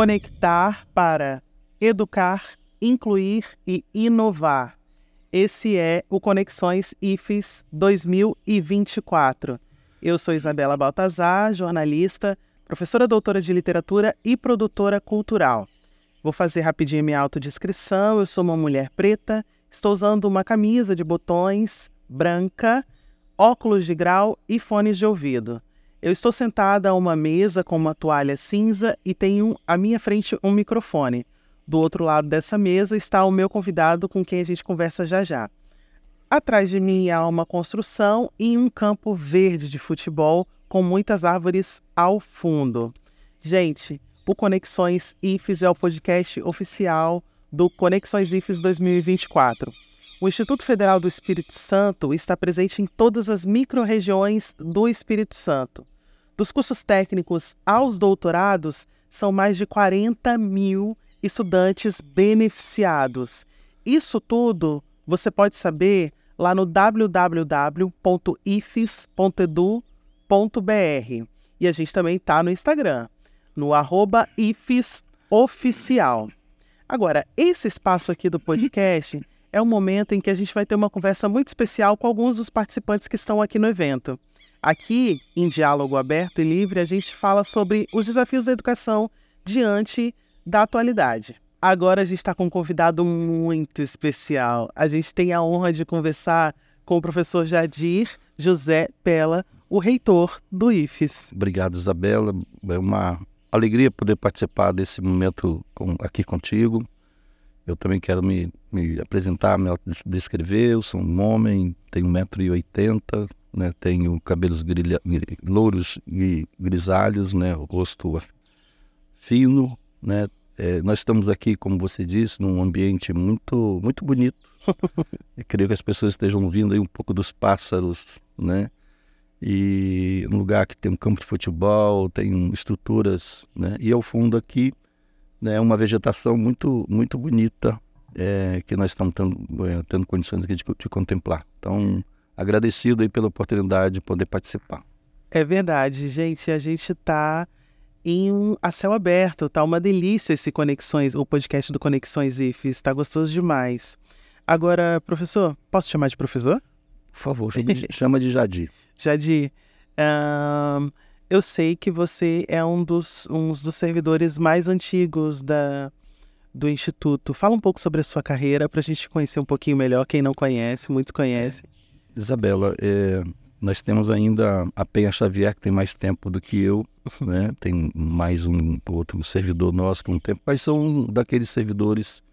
conectar para educar, incluir e inovar. Esse é o Conexões IFES 2024. Eu sou Isabela Baltazar, jornalista, professora doutora de literatura e produtora cultural. Vou fazer rapidinho minha autodescrição. Eu sou uma mulher preta, estou usando uma camisa de botões branca, óculos de grau e fones de ouvido. Eu estou sentada a uma mesa com uma toalha cinza e tenho à minha frente um microfone. Do outro lado dessa mesa está o meu convidado com quem a gente conversa já já. Atrás de mim há uma construção e um campo verde de futebol com muitas árvores ao fundo. Gente, o Conexões IFES é o podcast oficial do Conexões IFES 2024. O Instituto Federal do Espírito Santo está presente em todas as microrregiões do Espírito Santo. Dos cursos técnicos aos doutorados, são mais de 40 mil estudantes beneficiados. Isso tudo você pode saber lá no www.ifes.edu.br. E a gente também está no Instagram, no arroba ifesoficial. Agora, esse espaço aqui do podcast é o momento em que a gente vai ter uma conversa muito especial com alguns dos participantes que estão aqui no evento. Aqui, em diálogo aberto e livre, a gente fala sobre os desafios da educação diante da atualidade. Agora a gente está com um convidado muito especial. A gente tem a honra de conversar com o professor Jadir José Pela, o reitor do IFES. Obrigado, Isabela. É uma alegria poder participar desse momento com, aqui contigo. Eu também quero me, me apresentar, me descrever. Eu sou um homem, tenho 1,80m, né? tenho cabelos grilha, louros e grisalhos, né? o rosto fino. Né? É, nós estamos aqui, como você disse, num ambiente muito, muito bonito. Eu creio que as pessoas estejam ouvindo aí um pouco dos pássaros, né? E um lugar que tem um campo de futebol, tem estruturas, né? E ao fundo aqui né, uma vegetação muito, muito bonita é, que nós estamos tendo, é, tendo condições aqui de, de, contemplar. Então, agradecido aí pela oportunidade de poder participar. É verdade, gente. A gente está em um a céu aberto. Tá uma delícia esse Conexões, o podcast do Conexões IFES. Está gostoso demais. Agora, professor, posso chamar de professor? Por favor, chama de, chama de Jadir. Jadir, eu sei que você é um dos, uns dos servidores mais antigos da, do Instituto. Fala um pouco sobre a sua carreira para a gente conhecer um pouquinho melhor. Quem não conhece, muitos conhecem. Isabela, é, nós temos ainda a Penha Xavier, que tem mais tempo do que eu, né? tem mais um outro servidor nosso com um tempo, mas são um daqueles servidores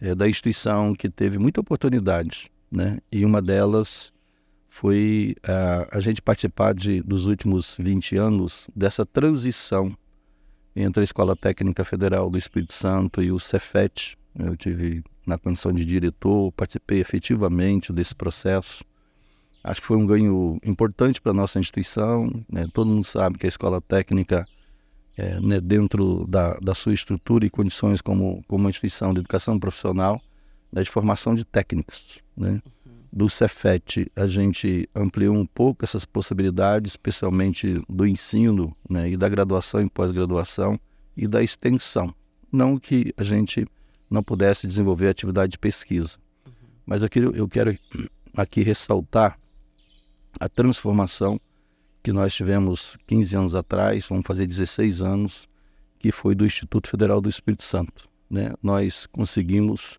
é, da instituição que teve muita oportunidade. Né? E uma delas foi uh, a gente participar de, dos últimos 20 anos dessa transição entre a Escola Técnica Federal do Espírito Santo e o Cefet. Eu tive na condição de diretor, participei efetivamente desse processo. Acho que foi um ganho importante para a nossa instituição. Né? Todo mundo sabe que a escola técnica, é, né, dentro da, da, sua estrutura e condições como, como uma instituição de educação profissional, é de formação de técnicos. Né? do Cefet a gente ampliou um pouco essas possibilidades, especialmente do ensino né, e da graduação e pós-graduação e da extensão. Não que a gente não pudesse desenvolver atividade de pesquisa, mas aqui eu quero aqui ressaltar a transformação que nós tivemos 15 anos atrás, vamos fazer 16 anos, que foi do Instituto Federal do Espírito Santo. Né? Nós conseguimos,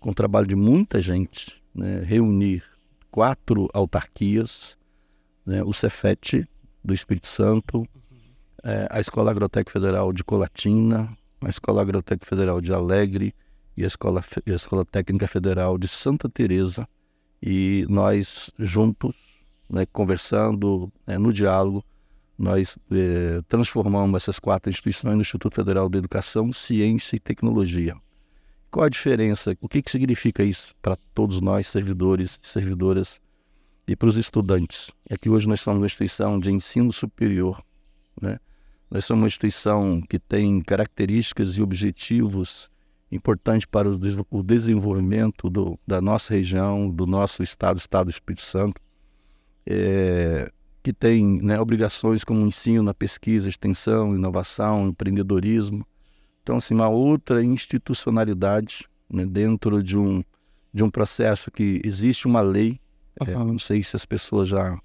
com o trabalho de muita gente, né, reunir quatro autarquias, né, o Cefet do Espírito Santo, é, a Escola Agrotec Federal de Colatina, a Escola Agrotec Federal de Alegre e a Escola, a Escola Técnica Federal de Santa Teresa e nós juntos, né, conversando é, no diálogo, nós é, transformamos essas quatro instituições no Instituto Federal de Educação, Ciência e Tecnologia. Qual a diferença? O que, que significa isso para todos nós, servidores e servidoras, e para os estudantes? É que hoje nós somos uma instituição de ensino superior, né? Nós somos uma instituição que tem características e objetivos importantes para o desenvolvimento do, da nossa região, do nosso estado, estado do Espírito Santo, é, que tem né, obrigações como ensino, pesquisa, extensão, inovação, empreendedorismo, então, assim, uma outra institucionalidade né, dentro de um, de um processo que existe uma lei. Uhum. É, não sei se as pessoas já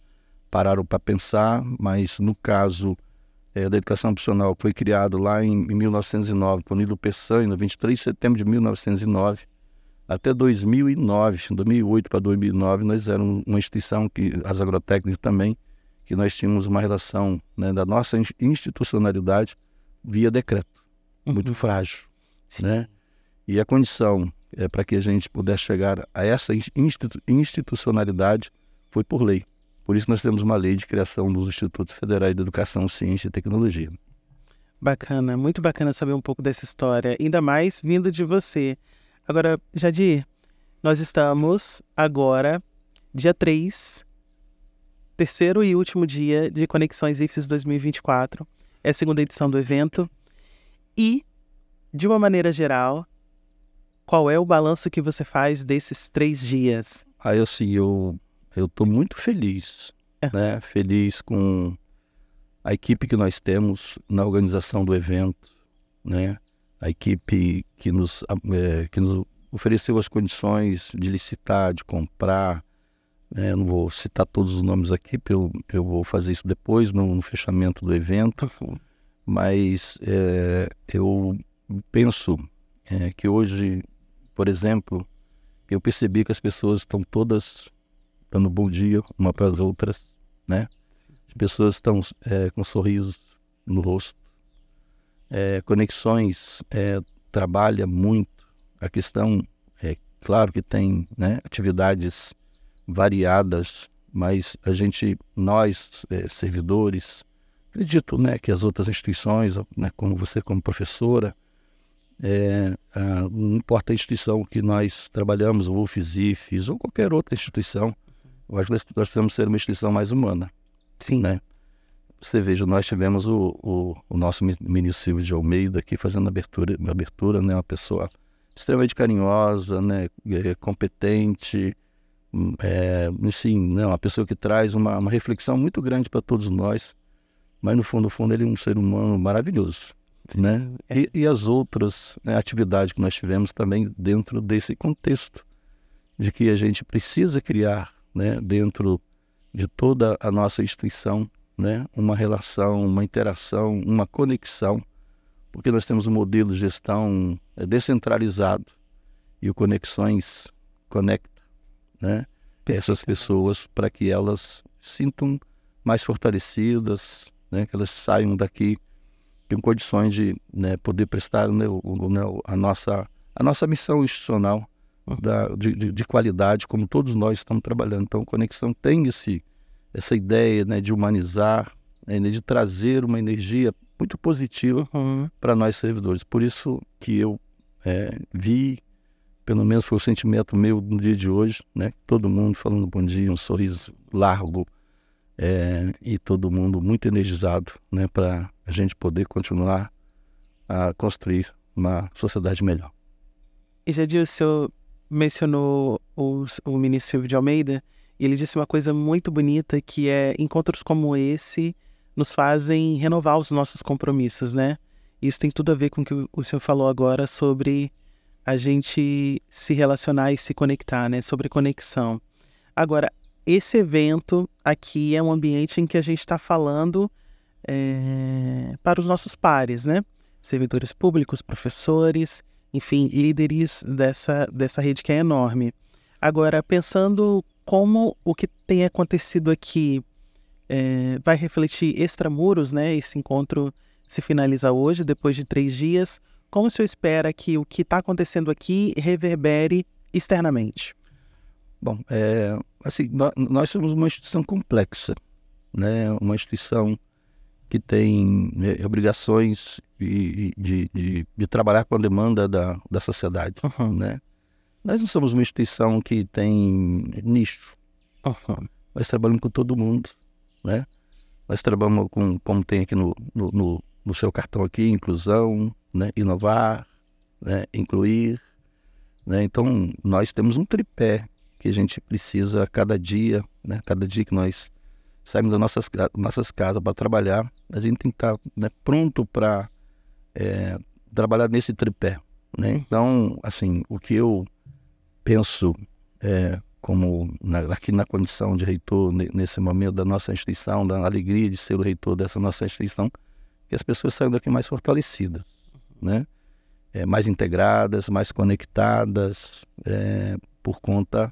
pararam para pensar, mas no caso é, da educação profissional foi criado lá em, em 1909 por Nilo Peçanha, no 23 de setembro de 1909. Até 2009, 2008 para 2009, nós éramos uma instituição, que as agrotécnicas também, que nós tínhamos uma relação né, da nossa institucionalidade via decreto muito uhum. frágil, Sim. né? E a condição é, para que a gente pudesse chegar a essa institu institucionalidade foi por lei. Por isso nós temos uma lei de criação dos Institutos Federais de Educação, Ciência e Tecnologia. Bacana, muito bacana saber um pouco dessa história, ainda mais vindo de você. Agora, Jadir, nós estamos agora, dia 3, terceiro e último dia de Conexões IFES 2024. É a segunda edição do evento. E, de uma maneira geral, qual é o balanço que você faz desses três dias? Ah, eu sim, eu eu estou muito feliz, é. né? Feliz com a equipe que nós temos na organização do evento, né? A equipe que nos é, que nos ofereceu as condições de licitar, de comprar. Né? não vou citar todos os nomes aqui, porque eu, eu vou fazer isso depois no, no fechamento do evento mas é, eu penso é, que hoje, por exemplo, eu percebi que as pessoas estão todas dando bom dia uma para as outras, né? As pessoas estão é, com um sorrisos no rosto. É, conexões é, trabalha muito a questão, é claro que tem né, atividades variadas, mas a gente, nós é, servidores, Acredito né, que as outras instituições, né, como você como professora, é, a, não importa a instituição que nós trabalhamos, o FISIFES, ou qualquer outra instituição, eu acho que nós precisamos ser uma instituição mais humana. Sim. Né? Você veja, nós tivemos o, o, o nosso ministro Silvio de Almeida aqui fazendo abertura, abertura né, uma pessoa extremamente carinhosa, né, é, competente, hum, é, assim, né, uma pessoa que traz uma, uma reflexão muito grande para todos nós mas no fundo, no fundo, ele é um ser humano maravilhoso. Né? É. E, e, as outras né, atividades que nós tivemos também dentro desse contexto de que a gente precisa criar né, dentro de toda a nossa instituição né, uma relação, uma interação, uma conexão, porque nós temos um modelo de gestão é, descentralizado e o Conexões conecta né, essas pessoas para que elas sintam mais fortalecidas, né, que elas saiam daqui com condições de né, poder prestar né, né, o, a, nossa, a nossa missão institucional uhum. da, de, de, de, qualidade, como todos nós estamos trabalhando. Então, Conexão tem esse, essa ideia né, de humanizar, né, né, de trazer uma energia muito positiva uhum. para nós servidores. Por isso que eu é, vi, pelo menos foi o sentimento meu no dia de hoje, né, todo mundo falando bom dia, um sorriso largo, é, e todo mundo muito energizado né, para a gente poder continuar a construir uma sociedade melhor. E já disse, o senhor mencionou o ministro Silvio de Almeida, e ele disse uma coisa muito bonita que é encontros como esse nos fazem renovar os nossos compromissos, né? Isso tem tudo a ver com o que o senhor falou agora sobre a gente se relacionar e se conectar, né? Sobre conexão. Agora, esse evento aqui é um ambiente em que a gente está falando é, para os nossos pares, né? Servidores públicos, professores, enfim, líderes dessa, dessa rede que é enorme. Agora, pensando como o que tem acontecido aqui é, vai refletir extramuros, né? Esse encontro se finaliza hoje, depois de três dias. Como o senhor espera que o que está acontecendo aqui reverbere externamente? Bom, é, assim, nós somos uma instituição complexa, né? uma instituição que tem né, obrigações de, de, de, de trabalhar com a demanda da, da sociedade. Uhum. Né? Nós não somos uma instituição que tem nicho. Uhum. Nós trabalhamos com todo mundo. Né? Nós trabalhamos com, como tem aqui no, no, no, no seu cartão aqui, inclusão, né? inovar, né? incluir. Né? Então, nós temos um tripé que a gente precisa a cada dia, né? Cada dia que nós saímos das nossas, nossas casas para trabalhar, a gente tem que estar tá, né, pronto para é, eh, trabalhar nesse tripé, né? Então, assim, o que eu penso é, como na, aqui na condição de reitor, nesse momento da nossa instituição, da alegria de ser o reitor dessa nossa instituição, que as pessoas saiam daqui mais fortalecidas, né? É, mais integradas, mais conectadas, é, por conta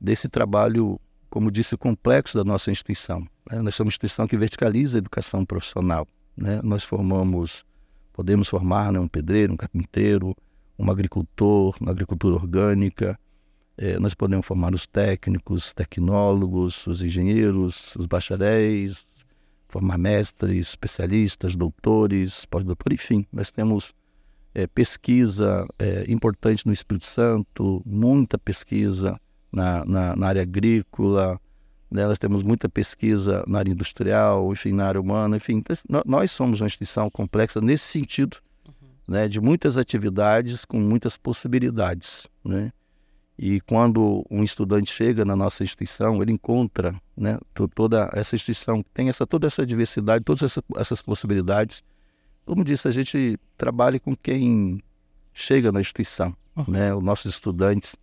desse trabalho, como disse, complexo da nossa instituição. Né? Nós somos uma instituição que verticaliza a educação profissional. Né? Nós formamos, podemos formar né, um pedreiro, um carpinteiro, um agricultor, uma agricultura orgânica. É, nós podemos formar os técnicos, os tecnólogos, os engenheiros, os bacharéis, formar mestres, especialistas, doutores, pós-doutor, enfim. Nós temos é, pesquisa é, importante no Espírito Santo, muita pesquisa na, na, na área agrícola, né? nós temos muita pesquisa na área industrial, enfim, na área humana, enfim. Então, nós somos uma instituição complexa nesse sentido, uhum. né? de muitas atividades com muitas possibilidades. Né? E quando um estudante chega na nossa instituição, ele encontra né, toda essa instituição, tem essa, toda essa diversidade, todas essa, essas possibilidades. Como disse, a gente trabalha com quem chega na instituição, uhum. né? Os nossos estudantes,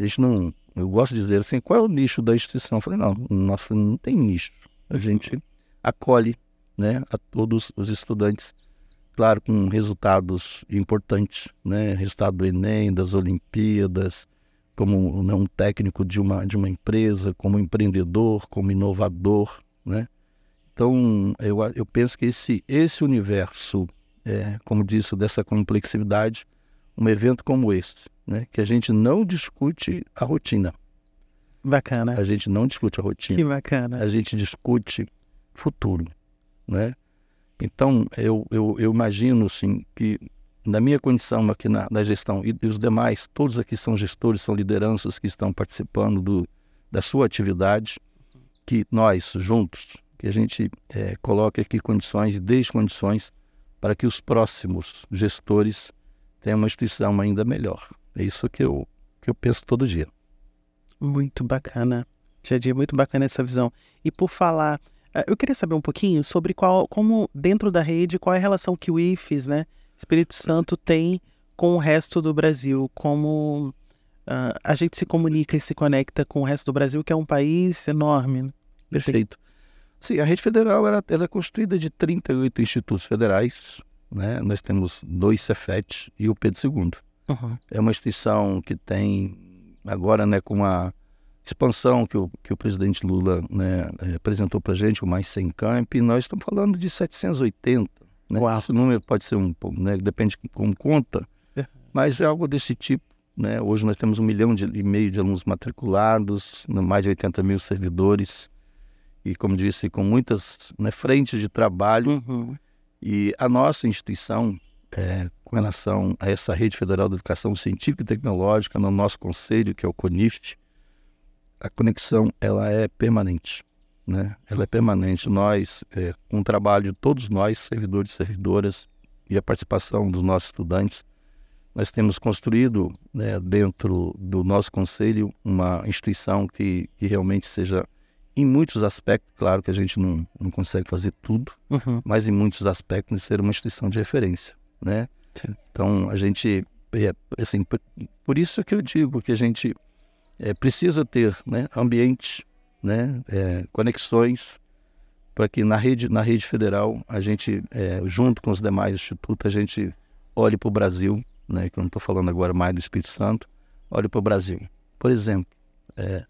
a gente não eu gosto de dizer assim, qual é o nicho da instituição? Eu falei, não, nossa, não tem nicho. A gente acolhe né, a todos os estudantes, claro, com resultados importantes, né, resultado do Enem, das Olimpíadas, como né, um técnico de uma, de uma empresa, como empreendedor, como inovador, né? Então, eu, eu penso que esse, esse universo, é, como disse, dessa complexidade, um evento como este, né? Que a gente não discute a rotina. Bacana. A gente não discute a rotina. Que bacana. A gente discute futuro, né? Então, eu, eu, eu imagino, assim que na minha condição aqui na, na gestão e, e, os demais, todos aqui são gestores, são lideranças que estão participando do, da sua atividade, que nós, juntos, que a gente é, coloque aqui condições, desde condições, para que os próximos gestores tenham uma instituição ainda melhor. É isso que eu, que eu penso todo dia. Muito bacana. Jadir, muito bacana essa visão. E por falar, é, eu queria saber um pouquinho sobre qual, como dentro da rede, qual é a relação que o IFES, né, Espírito Santo tem com o resto do Brasil, como uh, a gente se comunica e se conecta com o resto do Brasil, que é um país enorme. Né? Perfeito. Sim, a rede federal ela, ela é construída de 38 institutos federais, né? Nós temos dois Cefet e o Pedro II. Uhum. É uma instituição que tem, agora né, com uma expansão que o, que o presidente Lula né, eh, apresentou para a gente, o Mais Sem Camp, e nós estamos falando de 780. Né? Esse número pode ser um pouco, né, depende com como conta, é. mas é algo desse tipo. Né? Hoje nós temos um milhão de, e meio de alunos matriculados, né, mais de 80 mil servidores, e como disse, com muitas né, frentes de trabalho. Uhum. E a nossa instituição, é, com relação a essa Rede Federal de Educação Científica e Tecnológica no nosso conselho, que é o CONIFT, a conexão ela é permanente. Né? Ela é permanente. Nós, é, com o trabalho de todos nós, servidores e servidoras, e a participação dos nossos estudantes, nós temos construído né, dentro do nosso conselho uma instituição que, que, realmente seja, em muitos aspectos, claro que a gente não, não consegue fazer tudo, uhum. mas em muitos aspectos, ser uma instituição de referência né? Então a gente, é, assim, por, por, isso que eu digo que a gente é, precisa ter, né, ambiente, né, é, conexões para que na rede, na rede federal a gente, é, junto com os demais institutos, a gente olhe para o Brasil, né? Que eu não estou falando agora mais do Espírito Santo, olhe para o Brasil. Por exemplo, é,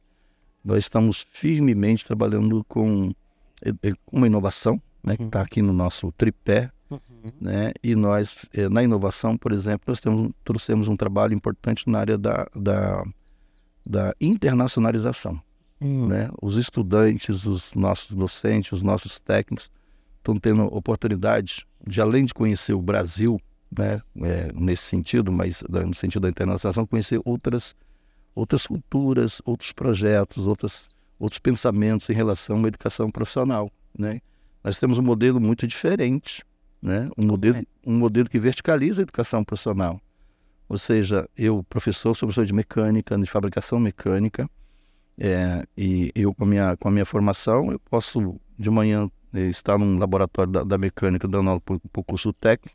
nós estamos firmemente trabalhando com é, uma inovação, né, que está uhum. aqui no nosso tripé Uhum. Né? E nós, eh, na inovação, por exemplo, nós temos, trouxemos um trabalho importante na área da, da, da internacionalização. Hum. Né? Os estudantes, os nossos docentes, os nossos técnicos estão tendo oportunidade de, além de conhecer o Brasil, né, é, nesse sentido, mas no sentido da internacionalização, conhecer outras, outras culturas, outros projetos, outras, outros pensamentos em relação à educação profissional. Né? Nós temos um modelo muito diferente né? Um, modelo, um modelo que verticaliza a educação profissional. Ou seja, eu, professor, sou professor de mecânica, de fabricação mecânica, é, e eu, com a, minha, com a minha formação, eu posso, de manhã, é, estar num laboratório da, da mecânica dando aula para o curso técnico,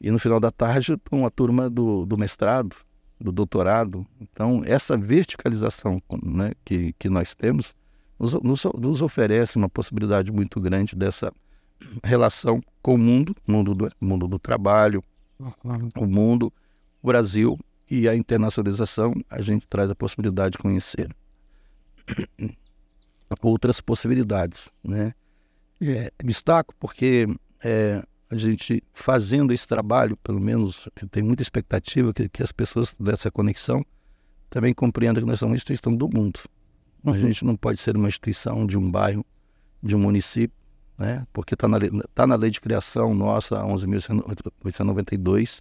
e no final da tarde, com a turma do, do mestrado, do doutorado. Então, essa verticalização né, que, que nós temos nos, nos oferece uma possibilidade muito grande dessa relação com o mundo, mundo do, mundo do trabalho, o mundo, o Brasil e a internacionalização, a gente traz a possibilidade de conhecer outras possibilidades, né? É, destaco porque é, a gente fazendo esse trabalho, pelo menos tem muita expectativa que, que as pessoas dessa conexão também compreendam que nós somos uma instituição do mundo. Uhum. A gente não pode ser uma instituição de um bairro, de um município, né? porque está na, tá na lei de criação nossa, 11.892,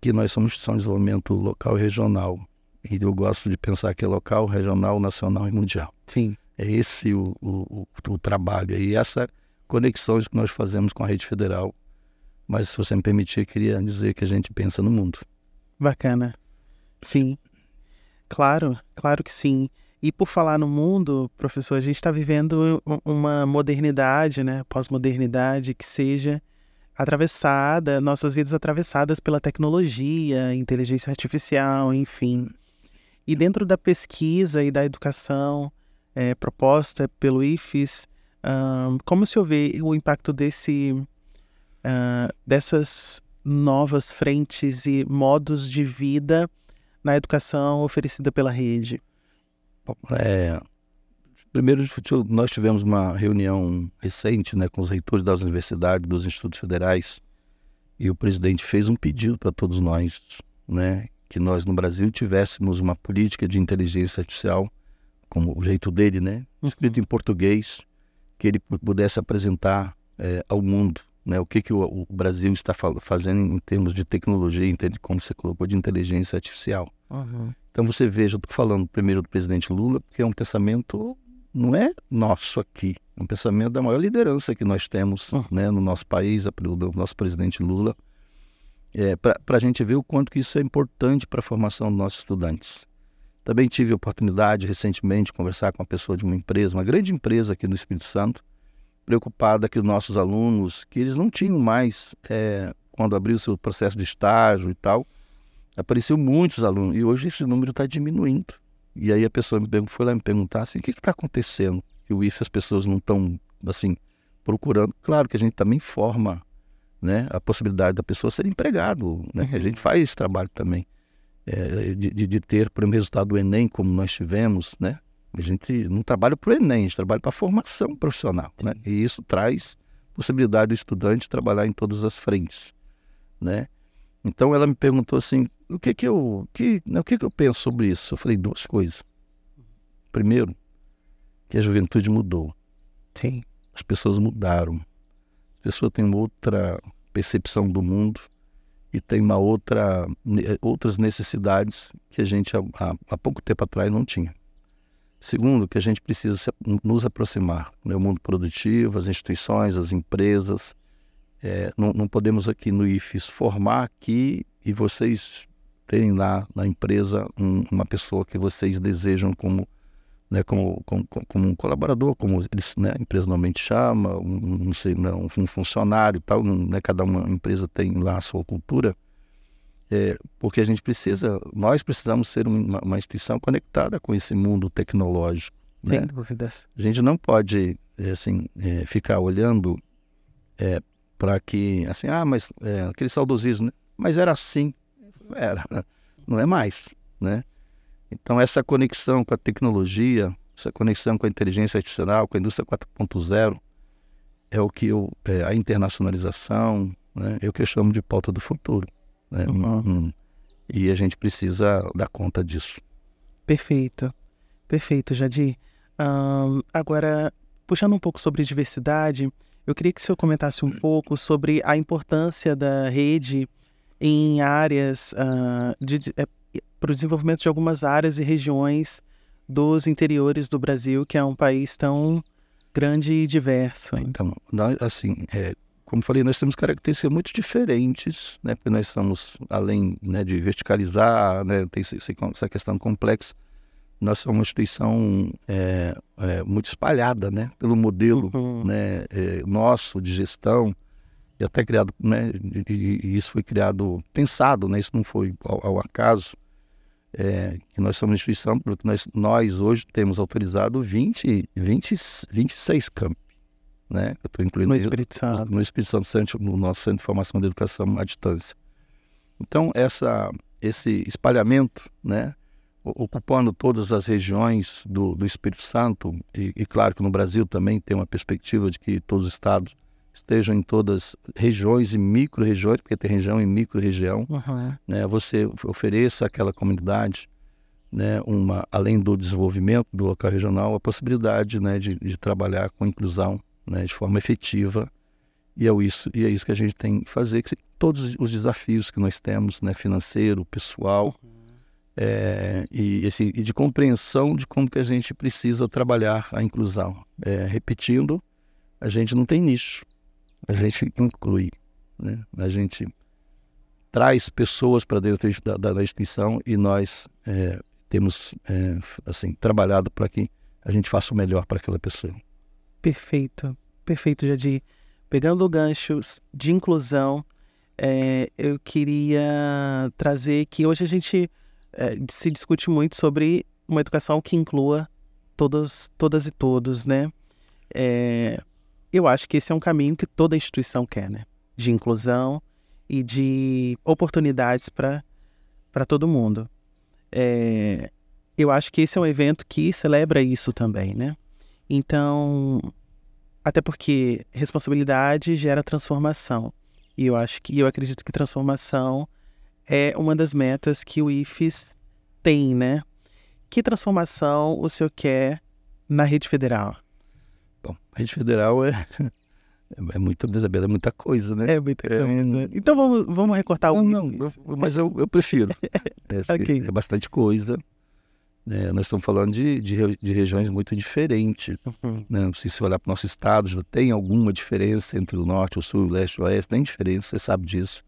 que nós somos instituição de desenvolvimento local e regional. E eu gosto de pensar que é local, regional, nacional e mundial. Sim. É esse o, o, o, o trabalho e essa conexões que nós fazemos com a rede federal. Mas se você me permitir, queria dizer que a gente pensa no mundo. Bacana. Sim. Claro, claro que sim. E por falar no mundo, professor, a gente está vivendo uma modernidade, né, pós-modernidade, que seja atravessada, nossas vidas atravessadas pela tecnologia, inteligência artificial, enfim. E dentro da pesquisa e da educação é, proposta pelo IFES, um, como se vê o impacto desse, uh, dessas novas frentes e modos de vida na educação oferecida pela rede? É, primeiro, nós tivemos uma reunião recente né, com os reitores das universidades, dos institutos federais, e o presidente fez um pedido para todos nós, né, que nós no Brasil tivéssemos uma política de inteligência artificial, como o jeito dele, né, uhum. escrito em português, que ele pudesse apresentar é, ao mundo, né, o que que o, o Brasil está fazendo em termos de tecnologia, como você colocou, de inteligência artificial. Uhum. Então você veja, eu estou falando primeiro do presidente Lula, porque é um pensamento não é nosso aqui, é um pensamento da maior liderança que nós temos uhum. né, no nosso país, do nosso presidente Lula, é, para a gente ver o quanto que isso é importante para a formação dos nossos estudantes. Também tive a oportunidade recentemente de conversar com uma pessoa de uma empresa, uma grande empresa aqui no Espírito Santo, preocupada que os nossos alunos, que eles não tinham mais, é, quando abriu o seu processo de estágio e tal, Apareceu muitos alunos e hoje esse número está diminuindo. E aí a pessoa me foi lá me perguntar assim, o que está acontecendo? Que o IF as pessoas não estão, assim, procurando. Claro que a gente também forma né, a possibilidade da pessoa ser empregado. Né? A gente uhum. faz esse trabalho também. É, de, de, ter, por um resultado do Enem, como nós tivemos, né? A gente não trabalha para o Enem, a gente trabalha para a formação profissional, né? E isso traz possibilidade do estudante trabalhar em todas as frentes, né? Então ela me perguntou assim, o que que eu, que, né, o que que eu penso sobre isso? Eu falei duas coisas. Primeiro, que a juventude mudou. Sim. As pessoas mudaram. As pessoas têm uma outra percepção do mundo e tem uma outra outras necessidades que a gente há, há pouco tempo atrás não tinha. Segundo, que a gente precisa nos aproximar do né, mundo produtivo, as instituições, as empresas. É, não, não, podemos aqui no IFES formar aqui e vocês terem lá na empresa um, uma pessoa que vocês desejam como, né, como, como, como um colaborador, como eles, né, a empresa normalmente chama, um, não sei, não, né, um funcionário tal, né, cada uma empresa tem lá a sua cultura, é, porque a gente precisa, nós precisamos ser uma, uma instituição conectada com esse mundo tecnológico. Né? Sem né? dúvidas. A gente não pode é, assim, é, ficar olhando é, para que, assim, ah, mas é, aquele saudosismo, né? mas era assim, era, não é mais, né? Então essa conexão com a tecnologia, essa conexão com a inteligência artificial, com a indústria 4.0, é o que eu, é, a internacionalização, né? é o que eu chamo de pauta do futuro. Né? Uhum. E a gente precisa dar conta disso. Perfeito, perfeito, Jadir. Um, agora, puxando um pouco sobre diversidade, eu queria que o senhor comentasse um pouco sobre a importância da rede em áreas uh, de, é, para o desenvolvimento de algumas áreas e regiões dos interiores do Brasil, que é um país tão grande e diverso. Então, nós, assim, é, como falei, nós temos características muito diferentes, né? Porque nós somos, além né, de verticalizar, né, tem essa questão complexa, nós somos uma instituição é, é, muito espalhada, né? Pelo modelo uhum. né, é, nosso de gestão, e até criado, né, e, isso foi criado, pensado, né, isso não foi ao, ao acaso, é, que nós somos instituição, porque nós, nós hoje temos autorizado 20, 20, 26 campos, né, eu estou incluindo no Espírito Santo, no, Espírito Santo, Santo, no nosso Centro de Formação de Educação à Distância. Então, essa, esse espalhamento, né, ocupando todas as regiões do, do Espírito Santo, e, e, claro que no Brasil também tem uma perspectiva de que todos os estados estejam em todas regiões e micro-regiões, porque tem região e micro-região. Uhum. Né? Você ofereça àquela comunidade, né, uma, além do desenvolvimento do local regional, a possibilidade né, de, de trabalhar com inclusão né, de forma efetiva. E é, isso, e é isso que a gente tem que fazer, que todos os desafios que nós temos, né, financeiro, pessoal, uhum. É, e, assim, e, de compreensão de como que a gente precisa trabalhar a inclusão. É, repetindo, a gente não tem nicho a gente inclui, né? a gente traz pessoas para dentro da, da, da, instituição e nós é, temos é, assim trabalhado para que a gente faça o melhor para aquela pessoa. Perfeito, perfeito, Jadir. Pegando ganchos de inclusão, é, eu queria trazer que hoje a gente é, se discute muito sobre uma educação que inclua todos, todas e todos, né? É, eu acho que esse é um caminho que toda instituição quer, né? De inclusão e de oportunidades para todo mundo. É, eu acho que esse é um evento que celebra isso também, né? Então, até porque responsabilidade gera transformação. E eu acho que eu acredito que transformação é uma das metas que o IFES tem, né? Que transformação o senhor quer na rede federal? Bom, rede federal é. É muito, é muita coisa, né? É muita é, coisa. É, então vamos, vamos recortar um. Não, não, eu, mas eu, eu prefiro. É, é, okay. é bastante coisa. É, nós estamos falando de, de, de regiões muito diferentes. Uhum. Né? Não sei se olhar para o nosso estado, já tem alguma diferença entre o norte, o sul, o leste o oeste, tem diferença, você sabe disso.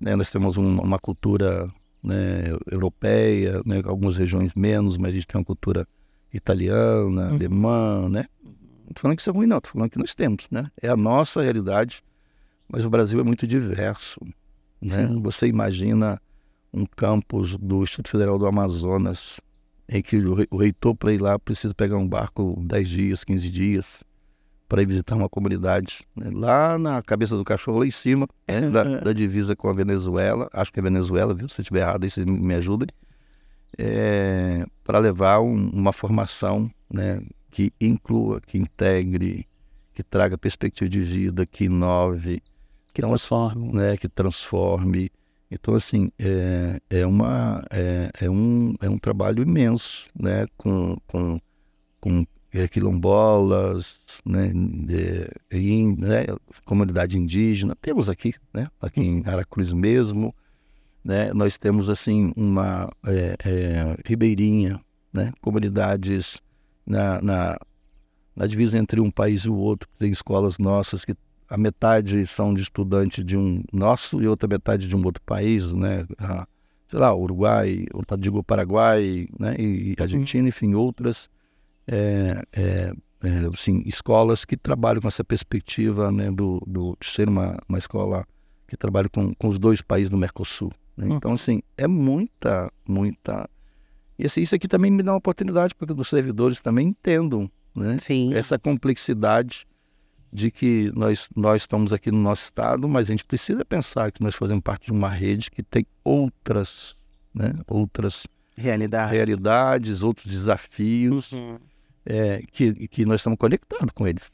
Né? Nós temos um, uma cultura né, europeia, né? algumas regiões menos, mas a gente tem uma cultura italiana, uhum. alemã, né? Não estou falando que isso é ruim, não. Estou falando que nós temos, né? É a nossa realidade, mas o Brasil é muito diverso, né? Você imagina um campus do Instituto Federal do Amazonas em que o reitor para ir lá precisa pegar um barco 10 dias, 15 dias para ir visitar uma comunidade né? lá na cabeça do cachorro, lá em cima, né? da, da, divisa com a Venezuela, acho que é Venezuela, viu? Se estiver errado aí, vocês me ajudem, é, para levar um, uma formação né? que inclua, que integre, que traga perspectiva de vida, que inove, que transforme, né, que transforme. Então assim é, é uma é, é, um é um trabalho imenso, né, com com, com é, quilombolas, né, é, né, comunidade indígena. Temos aqui, né, aqui em Aracruz mesmo, né, nós temos assim uma é, é, ribeirinha, né, comunidades na, na, na divisa entre um país e o outro. Tem escolas nossas que a metade são de estudante de um nosso e outra metade de um outro país, né? A, sei lá, Uruguai, ou tá, digo Paraguai, né? E, e uhum. Argentina, enfim, outras é, é, é, assim, escolas que trabalham com essa perspectiva né, do, do, de ser uma, uma escola que trabalha com, com os dois países do Mercosul. Né? Uhum. Então, assim, é muita, muita e assim, isso aqui também me dá uma oportunidade para que os servidores também entendam né? Sim. essa complexidade de que nós, nós estamos aqui no nosso estado, mas a gente precisa pensar que nós fazemos parte de uma rede que tem outras, né? outras realidades. realidades outros desafios, uhum. é, que, que nós estamos conectados com eles.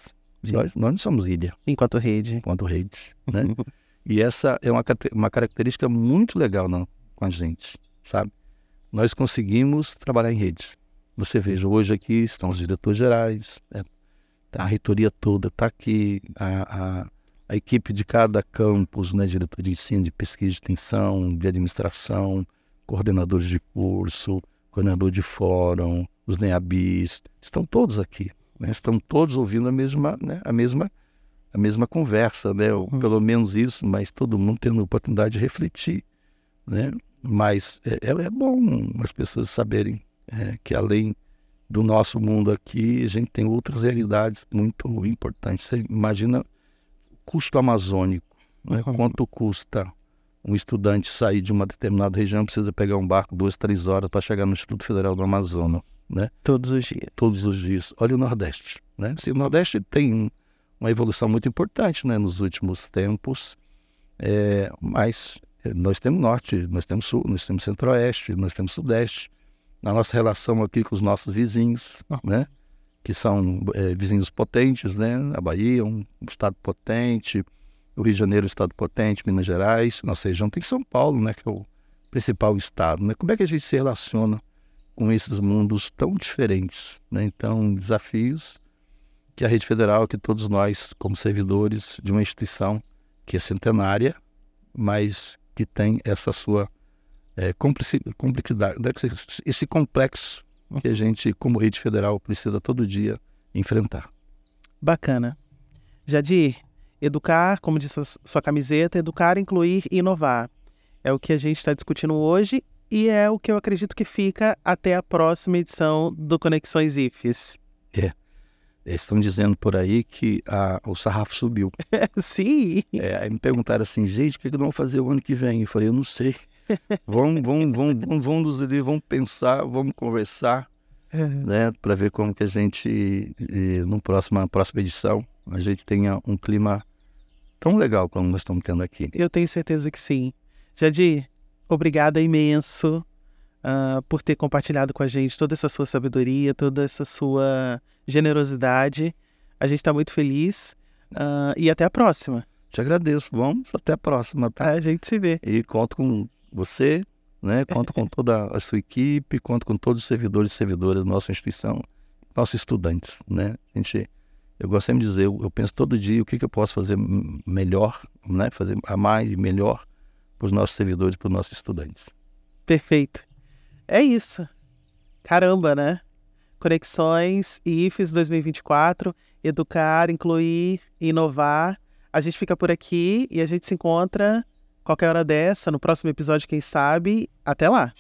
Nós, nós não somos ilha. Enquanto rede. Enquanto rede, né? e essa é uma, uma característica muito legal não, com a gente, sabe? nós conseguimos trabalhar em redes. Você veja, hoje aqui estão os diretores gerais, né? Tá a reitoria toda está aqui, a, a, a, equipe de cada campus, né? diretor de ensino, de pesquisa, de extensão, de administração, coordenadores de curso, coordenador de fórum, os NEABIS, estão todos aqui. Né? Estão todos ouvindo a mesma, né? a mesma, a mesma conversa, né? ou hum. pelo menos isso, mas todo mundo tendo a oportunidade de refletir. Né? Mas é, é, é bom as pessoas saberem é, que além do nosso mundo aqui, a gente tem outras realidades muito importantes. Você imagina o custo amazônico, né? Uhum. quanto custa um estudante sair de uma determinada região, precisa pegar um barco duas, três horas para chegar no Instituto Federal do Amazonas. Né? Todos os dias. Todos os dias. Olha o Nordeste. Né? Assim, o Nordeste tem uma evolução muito importante né, nos últimos tempos, é, mas nós temos norte, nós temos sul, nós temos centro-oeste, nós temos sudeste. Na nossa relação aqui com os nossos vizinhos, ah. né? que são é, vizinhos potentes, né? A Bahia, um estado potente, o Rio de Janeiro, um estado potente, Minas Gerais, nossa região tem São Paulo, né? Que é o principal estado, né? Como é que a gente se relaciona com esses mundos tão diferentes, né? Então, desafios que a rede federal, que todos nós, como servidores de uma instituição que é centenária, mas que tem essa sua é, complexidade, esse complexo hum. que a gente, como rede federal, precisa todo dia enfrentar. Bacana. Jadir, educar, como diz sua, sua camiseta, educar, incluir e inovar. É o que a gente está discutindo hoje e é o que eu acredito que fica até a próxima edição do Conexões IFES. É. Eles estão dizendo por aí que a, o sarrafo subiu. Sim! É, aí me perguntaram assim, gente, o que, que vão fazer o ano que vem? Eu falei, eu não sei. Vamos, vamos, vamos, vamos, vamos nos vamos pensar, vamos conversar, né? Para ver como que a gente, e, no próximo, na próxima edição, a gente tenha um clima tão legal como nós estamos tendo aqui. Eu tenho certeza que sim. Jadir, obrigada imenso uh, por ter compartilhado com a gente toda essa sua sabedoria, toda essa sua generosidade. A gente está muito feliz uh, e até a próxima. Te agradeço. Vamos até a próxima. Tá? A gente se vê. E conto com você, né? Conto com toda a sua equipe, conto com todos os servidores e servidoras da nossa instituição, nossos estudantes, né? A gente, eu gosto sempre de dizer, eu, penso todo dia o que, que eu posso fazer melhor, né? Fazer a mais, e melhor para os nossos servidores, para os nossos estudantes. Perfeito. É isso. Caramba, né? Conexões, IFES 2024, educar, incluir, inovar. A gente fica por aqui e a gente se encontra qualquer hora dessa, no próximo episódio, quem sabe. Até lá!